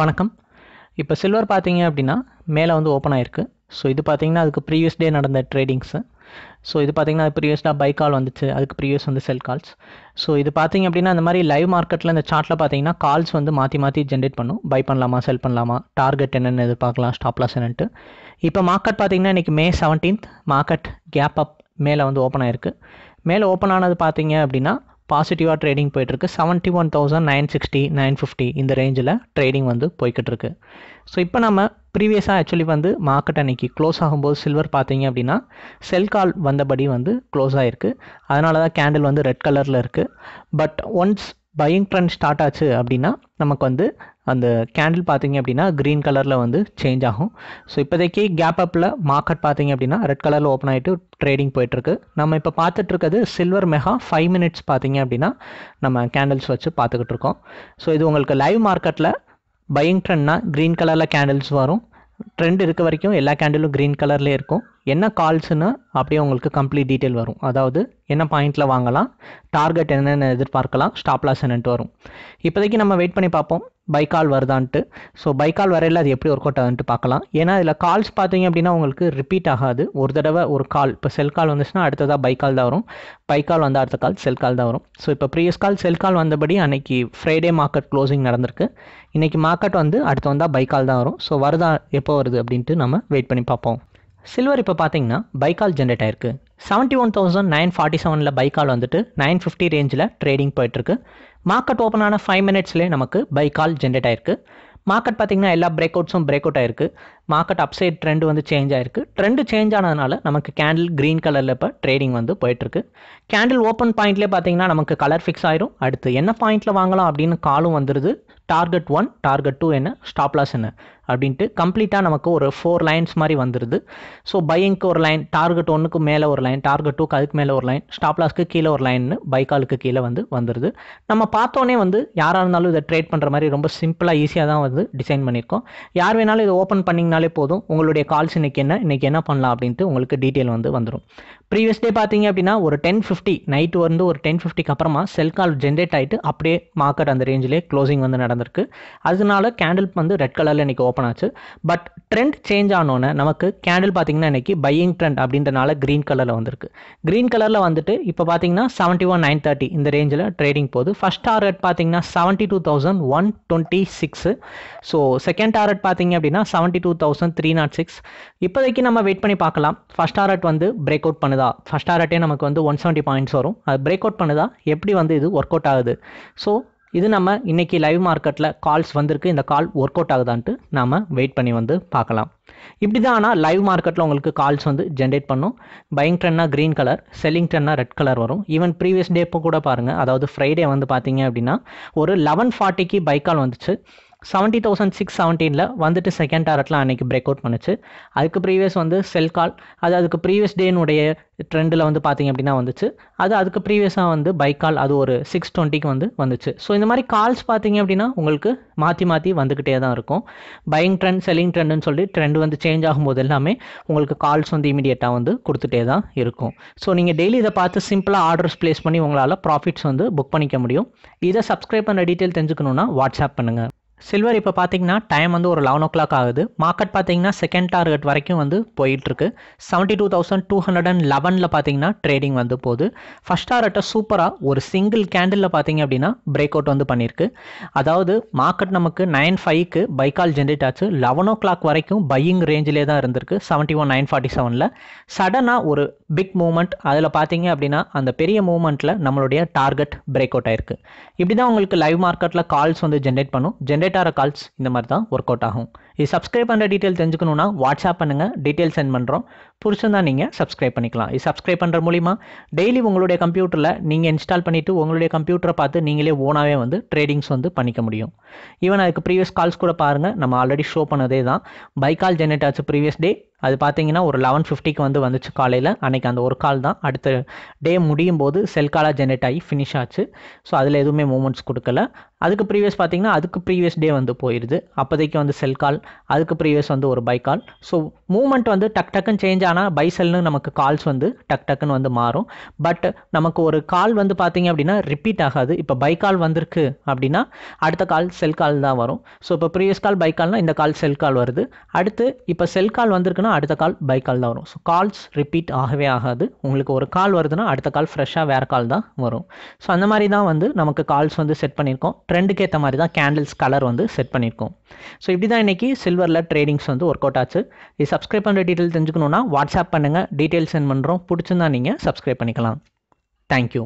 வணக்கம் இப்போ சில்வர் பார்த்தீங்க அப்படின்னா மேலே வந்து ஓப்பன் ஆயிருக்கு ஸோ இது பார்த்தீங்கன்னா அதுக்கு ப்ரீவியஸ் டே நடந்த ட்ரேடிங்ஸு ஸோ இது பார்த்தீங்கன்னா ப்ரீவியஸ்டாக பை கால் வந்துச்சு அதுக்கு ப்ரீவியஸ் வந்து செல் கால்ஸ் ஸோ இது பார்த்தீங்க அப்படின்னா அந்த மாதிரி லைவ் மார்க்கெட்டில் இந்த சார்ட்டில் பார்த்தீங்கன்னா கால்ஸ் வந்து மாற்றி மாற்றி ஜென்ரேட் பண்ணும் பை பண்ணலாமா செல் பண்ணலாமா டார்கெட் என்னென்னு எதிர்பார்க்கலாம் லாஸ் என்னன்ட்டு இப்போ மார்க்கெட் பார்த்தீங்கன்னா இன்றைக்கி May seventeenth market gap up மேலே வந்து ஓப்பன் ஆயிருக்கு மேலே ஓப்பன் ஆனது பார்த்தீங்க அப்படின்னா பாசிட்டிவாக ட்ரேடிங் போயிட்டுருக்கு seventy one thousand nine sixty nine fifty இந்த ரேஞ்சில் ட்ரேடிங் வந்து போய்கிட்டு ஸோ இப்போ நம்ம ப்ரீவியஸாக ஆக்சுவலி வந்து மார்க்கெட் அன்றைக்கி க்ளோஸ் ஆகும்போது சில்வர் பார்த்தீங்க அப்படின்னா செல் கால் வந்தபடி வந்து க்ளோஸ் ஆகிருக்கு அதனால தான் கேண்டில் வந்து ரெட் கலரில் இருக்குது but once buying trend start ஆச்சு அப்படின்னா நமக்கு வந்து அந்த கேண்டில் பார்த்தீங்க அப்படின்னா க்ரீன் கலரில் வந்து சேஞ்ச் ஆகும் ஸோ இப்போதைக்கு கேப் அப்பில் மார்க்கெட் பார்த்தீங்க அப்படின்னா ரெட் கலரில் ஓப்பன் ஆகிட்டு ட்ரேடிங் போயிட்டுருக்கு நம்ம இப்போ பார்த்துட்ருக்கிறது சில்வர் மெகா ஃபைவ் மினிட்ஸ் பார்த்தீங்க அப்படின்னா நம்ம கேண்டில்ஸ் வச்சு பார்த்துக்கிட்டு இருக்கோம் ஸோ இது உங்களுக்கு லைவ் மார்க்கெட்டில் பையிங் ட்ரெண்ட்னா க்ரீன் கலரில் கேண்டில்ஸ் வரும் ட்ரெண்ட் இருக்க வரைக்கும் எல்லா கேண்டிலும் க்ரீன் கலர்லேயே இருக்கும் என்ன கால்ஸ்னு அப்படியே உங்களுக்கு கம்ப்ளீட் டீட்டெயில் வரும் அதாவது என்ன பாயிண்டில் வாங்கலாம் டார்கெட் என்னென்ன எதிர்பார்க்கலாம் ஸ்டாப் லாஸ் என்னன்ட்டு வரும் இப்போதைக்கு நம்ம வெயிட் பண்ணி பார்ப்போம் பைக்கால் வருதான்ட்டு ஸோ பைக்கால் வரையில் அது எப்படி ஒர்க் அவுட் ஆகுதுன்ட்டு பார்க்கலாம் ஏன்னா இதில் கால்ஸ் பார்த்தீங்க அப்படின்னா உங்களுக்கு ரிப்பீட் ஆகாது ஒரு தடவை ஒரு கால் இப்போ செல் கால் வந்துச்சுன்னா அடுத்ததாக பைக்கால் தான் வரும் பைக்கால் வந்தால் அடுத்த கால் செல் கால் தான் வரும் ஸோ இப்போ ப்ரீவியஸ் கால் செல் கால் வந்தபடி அன்னைக்கு ஃப்ரைடே மார்க்கெட் க்ளோசிங் நடந்திருக்கு இன்றைக்கி மார்க்கெட் வந்து அடுத்து வந்தால் பைக்கால் தான் வரும் ஸோ வருதா எப்போ வருது அப்படின்ட்டு நம்ம வெயிட் பண்ணி பார்ப்போம் சில்வர் இப்போ பார்த்தீங்கன்னா பைக்கால் ஜென்ரேட் ஆயிருக்கு seventy one thousand nine forty செவனில் பைக்கால் வந்துட்டு நைன் ஃபிஃப்டி ரேஞ்சில் ட்ரேடிங் போயிட்டுருக்கு மார்க்கெட் ஓப்பன் ஆன ஃபைவ் மினிட்ஸ்லேயே நமக்கு பைக்கால் ஜென்ரேட் ஆயிருக்கு மார்க்கெட் பார்த்தீங்கன்னா எல்லா பிரேக் அவுட்ஸும் பிரேக் அவுட் ஆயிருக்கு மார்க்கெட் அப்சைட் ட்ரெண்ட் வந்து சேஞ்ச் ஆயிருக்கு ட்ரெண்டு சேஞ்ச் ஆனதுனால நமக்கு கேண்டில் க்ரீன் கலரில் இப்போ ட்ரேடிங் வந்து போயிட்டுருக்கு கேண்டில் ஓப்பன் பாயிண்ட்லேயே பார்த்தீங்கன்னா நமக்கு கலர் ஃபிக்ஸ் ஆயிரும் அடுத்து என்ன பாயிண்ட்டில் வாங்கலாம் அப்படின்னு காலும் வந்துடுது டார்கெட் ஒன் டார்கெட் டூ என்ன ஸ்டாப்லாஸ் என்ன அப்படின்ட்டு கம்ப்ளீட்டாக நமக்கு ஒரு ஃபோர் லைன்ஸ் மாதிரி வந்துடுது ஸோ பையிங்க்கு ஒரு லைன் டார்கெட் ஒன்றுக்கு மேலே ஒரு லைன் டார்கெட் டூக்கு அதுக்கு மேலே ஒரு லைன் ஸ்டாப் லாஸ்க்கு கீழே ஒரு லைன்னு பைக்காலுக்கு கீழே வந்து வந்துடுது நம்ம பார்த்தோன்னே வந்து யாராக இருந்தாலும் இதை ட்ரேட் பண்ணுற மாதிரி ரொம்ப சிம்பிளாக ஈஸியாக தான் வந்து டிசைன் பண்ணியிருக்கோம் யார் வேணாலும் இதை ஓப்பன் பண்ணிங்கனாலே போதும் உங்களுடைய கால்ஸ் இன்றைக்கி என்ன இன்றைக்கி என்ன பண்ணலாம் அப்படின்ட்டு உங்களுக்கு டீட்டெயில் வந்து வந்துடும் ப்ரீவியஸ் டே பார்த்தீங்க அப்படின்னா ஒரு டென் ஃபிஃப்டி நைட்டு வந்து ஒரு டென் ஃபிஃப்டிக்கு அப்புறமா செல் கால் ஜென்ரேட் ஆகிட்டு அப்படியே மார்க்கெட் அந்த ரேஞ்சிலே க்ளோசிங் வந்து நடந்திருக்கு அதனால கேண்டில் வந்து ரெட் கலரில் இன்றைக்கி ஓப்பன் ஆச்சு பட் ட்ரெண்ட் சேஞ்ச் ஆனோன்னே நமக்கு கேண்டில் பார்த்தீங்கன்னா இன்றைக்கி பையிங் ட்ரெண்ட் அப்படின்றனால க்ரீன் கலரில் வந்திருக்கு க்ரீன் கலரில் வந்துட்டு இப்போ பார்த்தீங்கன்னா செவன்ட்டி ஒன் நைன் தேர்ட்டி இந்த ரேஞ்சில் ட்ரேடிங் போகுது ஃபஸ்ட் டார்கெட் பார்த்தீங்கன்னா seventy two thousand one twenty six so second target பார்த்தீங்க அப்படின்னா seventy two thousand three not six இப்போதைக்கு நம்ம வெயிட் பண்ணி பார்க்கலாம் ஃபஸ்ட் டார்கெட் வந்து பிரேக் அவுட் பண்ணுதா ஃபஸ்ட் டார்கெட்டே நமக்கு வந்து ஒன் செவன்ட்டி பாயிண்ட்ஸ் வரும் அது பிரேக் அவுட் பண்ணுதா எப்படி வந்து இது ஒர்க் அவுட் ஆகுது ஸோ இது நம்ம இன்றைக்கி லைவ் மார்க்கெட்டில் கால்ஸ் வந்திருக்கு இந்த கால் ஒர்க் அவுட் ஆகுதான்ட்டு நாம் வெயிட் பண்ணி வந்து பார்க்கலாம் இப்படி தான் ஆனால் லைவ் மார்க்கெட்டில் உங்களுக்கு கால்ஸ் வந்து ஜென்ரேட் பண்ணும் பையிங் ட்ரெண்ட்னா க்ரீன் கலர் செல்லிங் ட்ரெண்ட்னா ரெட் கலர் வரும் ஈவன் ப்ரீவியஸ் டே கூட பாருங்கள் அதாவது ஃப்ரைடே வந்து பார்த்தீங்க அப்படின்னா ஒரு லெவன் ஃபார்ட்டிக்கு கால் வந்துச்சு செவன்ட்டி தௌசண்ட் சிக்ஸ் செவன்டீனில் வந்துட்டு செகண்ட் டாரெட்லாம் அன்றைக்கி பிரேக் அவுட் பண்ணுச்சு அதுக்கு ப்ரீவியஸ் வந்து செல் கால் அது அதுக்கு ப்ரீவியஸ் டேனுடைய ட்ரெண்டில் வந்து பார்த்திங்க அப்படின்னா வந்துச்சு அது அதுக்கு ப்ரீவியஸாக வந்து பை கால் அது ஒரு சிக்ஸ் டுவெண்ட்டிக்கு வந்து வந்துச்சு ஸோ இந்த மாதிரி கால்ஸ் பார்த்திங்க அப்படின்னா உங்களுக்கு மாற்றி மாற்றி வந்துக்கிட்டே தான் இருக்கும் பையிங் ட்ரெண்ட் செல்லிங் ட்ரெண்டுன்னு சொல்லி ட்ரெண்ட் வந்து சேஞ்ச் ஆகும்போது எல்லாமே உங்களுக்கு கால்ஸ் வந்து இமீடியட்டாக வந்து கொடுத்துட்டே தான் இருக்கும் ஸோ நீங்கள் டெய்லி இதை பார்த்து சிம்பிளாக ஆர்டர்ஸ் ப்ளேஸ் பண்ணி உங்களால் ப்ராஃபிட்ஸ் வந்து புக் பண்ணிக்க முடியும் இதை சப்ஸ்கிரைப் பண்ணுற டீட்டெயில் தெரிஞ்சுக்கணுன்னா வாட்ஸ்அப் பண்ணுங்கள் சில்வர் இப்போ பார்த்தீங்கன்னா டைம் வந்து ஒரு லெவன் ஓ கிளாக் ஆகுது மார்க்கெட் பார்த்தீங்கன்னா செகண்ட் டார்கெட் வரைக்கும் வந்து போயிட்டுருக்கு seventy two thousand two hundred and லெவனில் பார்த்தீங்கன்னா ட்ரேடிங் வந்து போகுது ஃபஸ்ட் டார்கெட்டை சூப்பராக ஒரு சிங்கிள் கேண்டிலில் பார்த்தீங்க அப்படின்னா பிரேக் அவுட் வந்து பண்ணியிருக்கு அதாவது மார்க்கெட் நமக்கு நைன் ஃபைவ்க்கு பைக்கால் ஜென்ரேட் ஆச்சு லெவன் ஓ கிளாக் வரைக்கும் பையிங் ரேஞ்சிலே தான் இருந்திருக்கு செவன்ட்டி ஒன் நைன் ஃபார்ட்டி செவனில் சடனாக ஒரு பிக் மூமெண்ட் அதில் பார்த்தீங்க அப்படின்னா அந்த பெரிய மூமெண்ட்டில் நம்மளுடைய டார்கெட் பிரேக் அவுட் ஆயிருக்கு இப்படி தான் உங்களுக்கு லைவ் மார்க்கெட்டில் கால்ஸ் வந்து ஜென்ரேட் பண்ணும் ஜென்ரேட் ரிலேட்டார கால்ஸ் இந்த மாதிரி தான் ஒர்க் அவுட் ஆகும் இது சப்ஸ்கிரைப் பண்ணுற டீட்டெயில் தெரிஞ்சுக்கணுன்னா வாட்ஸ்அப் பண்ணுங்கள் டீட்டெயில் சென்ட் பண்ணுறோம் பிடிச்சிருந்தா நீங்கள் சப்ஸ்கிரைப் பண்ணிக்கலாம் இது சப்ஸ்கிரைப் பண்ணுற மூலிமா டெய்லி உங்களுடைய கம்ப்யூட்டரில் நீங்கள் இன்ஸ்டால் பண்ணிவிட்டு உங்களுடைய கம்ப்யூட்டரை பார்த்து நீங்களே ஓனாகவே வந்து ட்ரேடிங்ஸ் வந்து பண்ணிக்க முடியும் ஈவன் அதுக்கு ப்ரீவியஸ் கால்ஸ் கூட பாருங்கள் நம்ம ஆல்ரெடி ஷோ பண்ணதே தான் பைக்கால் ஜென்ரேட் ஆச்சு ப்ரீவியஸ் டே அது பார்த்தீங்கன்னா ஒரு லெவன் ஃபிஃப்டிக்கு வந்து வந்துச்சு காலையில் அன்றைக்கி அந்த ஒரு கால் தான் அடுத்த டே முடியும் போது செல் காலாக ஜெனரேட் ஆகி ஃபினிஷ் ஆச்சு ஸோ அதில் எதுவுமே மூமெண்ட்ஸ் கொடுக்கல அதுக்கு ப்ரீவியஸ் பார்த்தீங்கன்னா அதுக்கு ப்ரீவியஸ் டே வந்து போயிடுது அப்போதைக்கு வந்து செல் கால் அதுக்கு ப்ரீவியஸ் வந்து ஒரு பை கால் ஸோ மூமெண்ட் வந்து டக் டக்குன்னு சேஞ்ச் ஆனால் பை செல்னு நமக்கு கால்ஸ் வந்து டக் டக்குன்னு வந்து மாறும் பட் நமக்கு ஒரு கால் வந்து பார்த்தீங்க அப்படின்னா ரிப்பீட் ஆகாது இப்போ பை கால் வந்திருக்கு அப்படின்னா அடுத்த கால் செல் கால் தான் வரும் ஸோ இப்போ ப்ரீவியஸ் கால் பை கால்னால் இந்த கால் செல் கால் வருது அடுத்து இப்போ செல் கால் வந்திருக்குன்னா அடுத்த கால் பை கால் தான் வரும் ஸோ கால்ஸ் ரிப்பீட் ஆகவே ஆகாது உங்களுக்கு ஒரு கால் வருதுன்னா அடுத்த கால் ஃப்ரெஷ்ஷாக வேறு கால் தான் வரும் ஸோ அந்த மாதிரி தான் வந்து நமக்கு கால்ஸ் வந்து செட் பண்ணியிருக்கோம் ட்ரெண்டுக்கு ஏற்ற மாதிரி தான் கேண்டில்ஸ் கலர் வந்து செட் பண்ணியிருக்கோம் ஸோ இப்படி தான் இன்றைக்கி சில்வரில் ட்ரேடிங்ஸ் வந்து ஒர்க் அவுட் ஆச்சு இது சப்ஸ்கிரைப் பண்ணுற டீட்டெயில் தெரிஞ்சுக்கணுன்னா வாட்ஸ்அப் பண்ணுங்கள் டீட்டெயில் சென்ட் பண்ணுறோம் பிடிச்சிருந்தா நீங்கள் சப்ஸ்கிரைப் பண்ணிக்கலாம் தேங்க்யூ